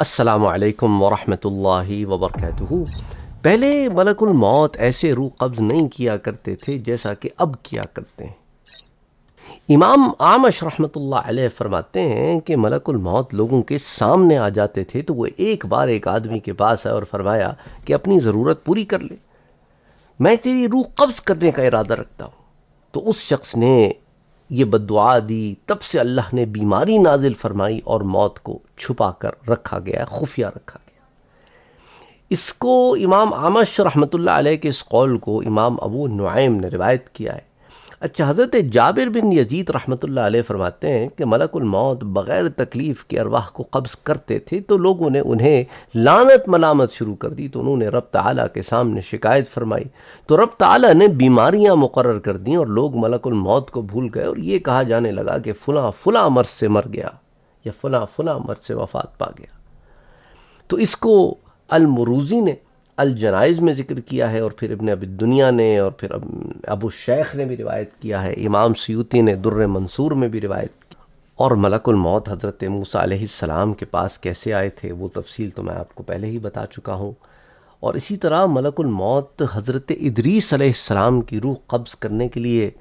असलकम वरहि वबरक पहले मलकुल मौत ऐसे रूह कब्ज़ नहीं किया करते थे जैसा कि अब किया करते हैं इमाम आमश रहमतुल्लाह फरमाते हैं कि मलकुल मौत लोगों के सामने आ जाते थे तो वो एक बार एक आदमी के पास आया और फरमाया कि अपनी ज़रूरत पूरी कर ले मैं तेरी रूह कब्ज़ करने का इरादा रखता हूँ तो उस शख्स ने ये बदुआ दी तब से अल्लाह ने बीमारी नाजिल फरमाई और मौत को छुपा कर रखा गया खुफिया रखा गया इसको इमाम आमश रहमत के इस कौल को इमाम अबू नुआम ने रिवायत किया है अच्छा हज़रत जाबिर बिन यजीद रहमत फरमाते हैं कि मलकुलमौत बग़ैर तकलीफ़ के अरवाह को कब्ज़ करते थे तो लोगों ने उन्हें लानत मलामत शुरू कर दी तो उन्होंने रब तला के सामने शिकायत फरमाई तो रब तला ने बीमारियाँ मुकर कर दी और लोग मलकुलमौत को भूल गए और ये कहा जाने लगा कि फ़लाँ फ़लाँ मर्ज से मर गया या फ़लाँ फ़लाँ मर्ज से वफात पा गया तो इसको अलमरूजी ने अलजनाइज़ में ज़िक्र किया है और फिर इबन अब दुनिया ने और फिर अबू शेख ने भी रिवायत किया है इमाम सयूती ने दुर्र मंसूर में भी रिवायत की और मलकुलमौत हज़रत मूसम के पास कैसे आए थे वो तफसील तो मैं आपको पहले ही बता चुका हूँ और इसी तरह मलकुलमौत हज़रत इदरीसम की रूह कब्ज़ करने के लिए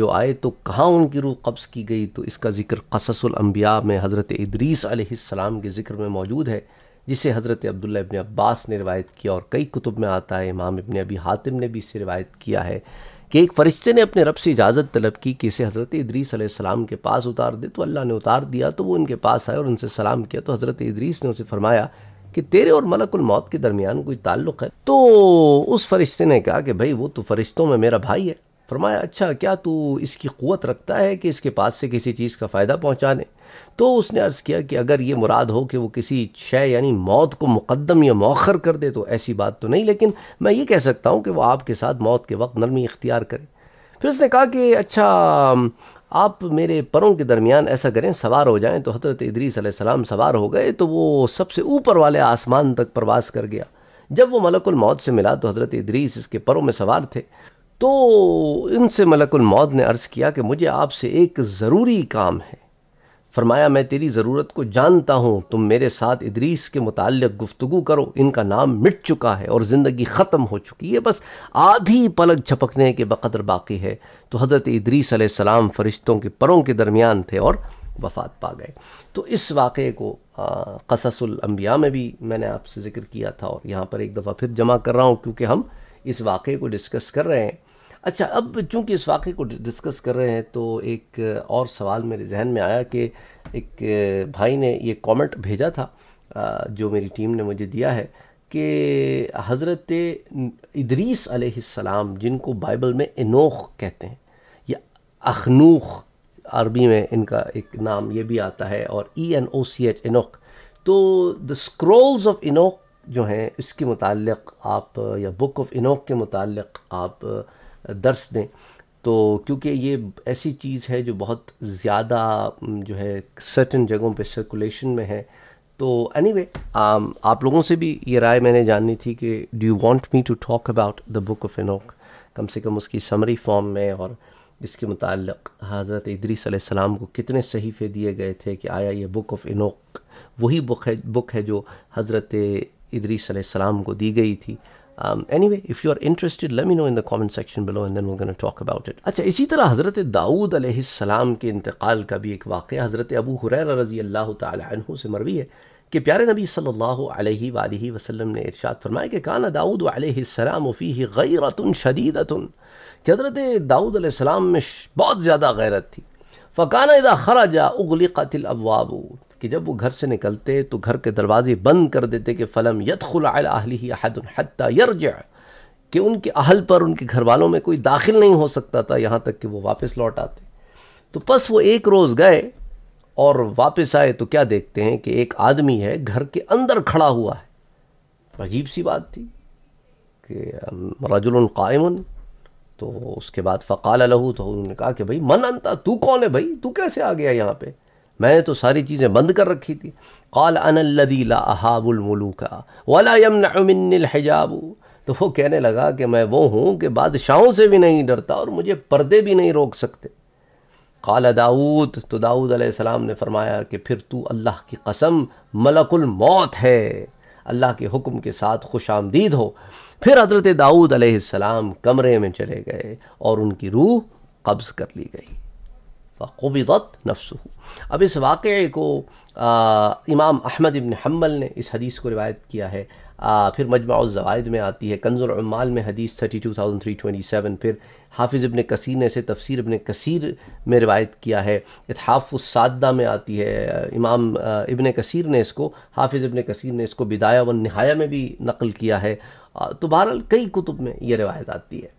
जो आए तो कहाँ उनकी रूह कब्ज़ की गई तो इसका ज़िक्र कससलम्बिया में हज़रत इदरीसम के ज़िक्र में मौजूद है जिसे हज़रत अब्दुल्ला इबन अब्बास ने रवायत किया और कई कुतुब में आता है इमाम इबन अबी हातिम ने भी इसे रवायत किया है कि एक फ़रिश्ते ने अपने रब से इजाज़त तलब की कि इसे हज़रत इदरीस सलाम के पास उतार दे तो अल्लाह ने उतार दिया तो वो इनके पास आए और उनसे सलाम किया तो हज़रत इदरीस ने उसे फरमाया कि तेरे और मलकुल मौत के दरमियान कोई ताल्लुक़ है तो उस फरिश्ते ने कहा कि भाई वो तो फरिश्तों में मेरा भाई है फरमाया अच्छा क्या तू इसकी क़वत रखता है कि इसके पास से किसी चीज़ का फ़ायदा पहुँचा दें तो उसने अर्ज़ किया कि अगर ये मुराद हो कि वो किसी शय यानी मौत को मुकदम या मौखर कर दे तो ऐसी बात तो नहीं लेकिन मैं ये कह सकता हूँ कि वह आपके साथ मौत के वक्त नरमी इख्तियार करे फिर उसने कहा कि अच्छा आप मेरे परों के दरमियान ऐसा करें सवार हो जाएं तो हज़रत इदरीस सलाम सवार हो गए तो वो सबसे ऊपर वाले आसमान तक प्रवास कर गया जब वो मलकुल मौत से मिला तो हज़रत इदरीस इसके परों में सवार थे तो इनसे मलकुल मौत ने अर्ज़ किया कि मुझे आपसे एक ज़रूरी काम है फरमाया मैं तेरी ज़रूरत को जानता हूँ तुम मेरे साथ इदरीस के मुतक गुफ्तु करो इनका नाम मिट चुका है और ज़िंदगी ख़त्म हो चुकी है बस आधी पलक झपकने के बकदर बाकी है तो हज़रत इदरीस सलाम फ़रिश्तों के परों के दरमियान थे और वफात पा गए तो इस वाक़े को कससलम्बिया में भी मैंने आपसे ज़िक्र किया था और यहाँ पर एक दफ़ा फिर जमा कर रहा हूँ क्योंकि हम इस वाक़े को डिस्कस कर रहे हैं अच्छा अब चूंकि इस वाक़े को डिस्कस कर रहे हैं तो एक और सवाल मेरे जहन में आया कि एक भाई ने ये कमेंट भेजा था जो मेरी टीम ने मुझे दिया है कि हज़रत इदरीस सलाम जिनको बाइबल में इनोख कहते हैं या अखनूख अरबी में इनका एक नाम ये भी आता है और E e N O C H Enoch तो द स्क्रोल्स ऑफ इनोख जो हैं इसके मुतालिक आप या बुक ऑफ इनोख के मुतालिक आप दर्स दें तो क्योंकि ये ऐसी चीज़ है जो बहुत ज़्यादा जो है सर्टन जगहों पे सर्कुलेशन में है तो एनी anyway, um, आप लोगों से भी ये राय मैंने जाननी थी कि do you want me to talk about the book of Enoch कम से कम उसकी समरी फॉर्म में और इसके मुतल हज़रत इदरीस सलाम को कितने सहीफ़े दिए गए थे कि आया ये बुक ऑफ इनोक वही बुक है बुक है जो हज़रत इदरीस सलाम को दी गई थी Um, anyway, if you are interested, let me know in the comment section below and then we're going to talk about it. अच्छा इसी तरह हज़रत दाऊद अलैहिस्सलाम के इंतकाल का भी एक वाक़ हज़रत अबू हुरैरा रज़ी अल्लाह तु से मरवी है कि प्यारे नबी सल्लल्लाहु अलैहि सल्ला वसल्लम ने इरशाद फरमाया कि काना दाऊद अलैहिस्सलाम फ़ी गैरत शदीदतुन कि हज़रत दाऊद अलैहिस्सलाम में बहुत ज़्यादा गैरत थी फ़काना इदा खराजा उगलिक़तिल अबवाबू कि जब वो घर से निकलते तो घर के दरवाजे बंद कर देते कि फ़लम यदखुल अहली हदनहत्ता कि उनके अहल पर उनके घर वालों में कोई दाखिल नहीं हो सकता था यहाँ तक कि वो वापस लौट आते तो बस वो एक रोज़ गए और वापस आए तो क्या देखते हैं कि एक आदमी है घर के अंदर खड़ा हुआ है अजीब सी बात थी कि रजुल तो उसके बाद फ़काल लहू तो उन्होंने कहा कि भाई मन अंता तू कौन है भाई तू कैसे आ गया यहाँ पे मैंने तो सारी चीज़ें बंद कर रखी थी कल अनदीला अहाबुलमलूका वाला यमन हिजाबू तो वो कहने लगा कि मैं वो हूँ कि बादशाहों से भी नहीं डरता और मुझे पर्दे भी नहीं रोक सकते कल दाऊद तो दाऊद आसमाम ने फरमाया कि फिर तू अल्लाह की कसम मलकुल मौत है अल्लाह के हुक्म के साथ खुश आमदीद हो फिर हज़रत दाऊद आसमाम कमरे में चले गए और उनकी रूह कब्ज़ कर ली गई फ़ुबत नफ्स अब इस वाक़े को आ, इमाम अहमद इबन हम्बल ने इस हदीस को रिवायत किया है आ, फिर जवाद में आती है कंजुलमाल में हदीस thirty two thousand three twenty seven फिर हाफिज़ इबन कसीर ने इसे तफसीर इबन कसीर में रिवायत किया है इतहाफ़ादा में आती है इमाम इबन कसीर ने इसको हाफिज़ इबन कसीर ने इसको बिदाया व नहाया में भी नकल किया है तो बहरहाल कई कुतुब में ये रिवायत आती है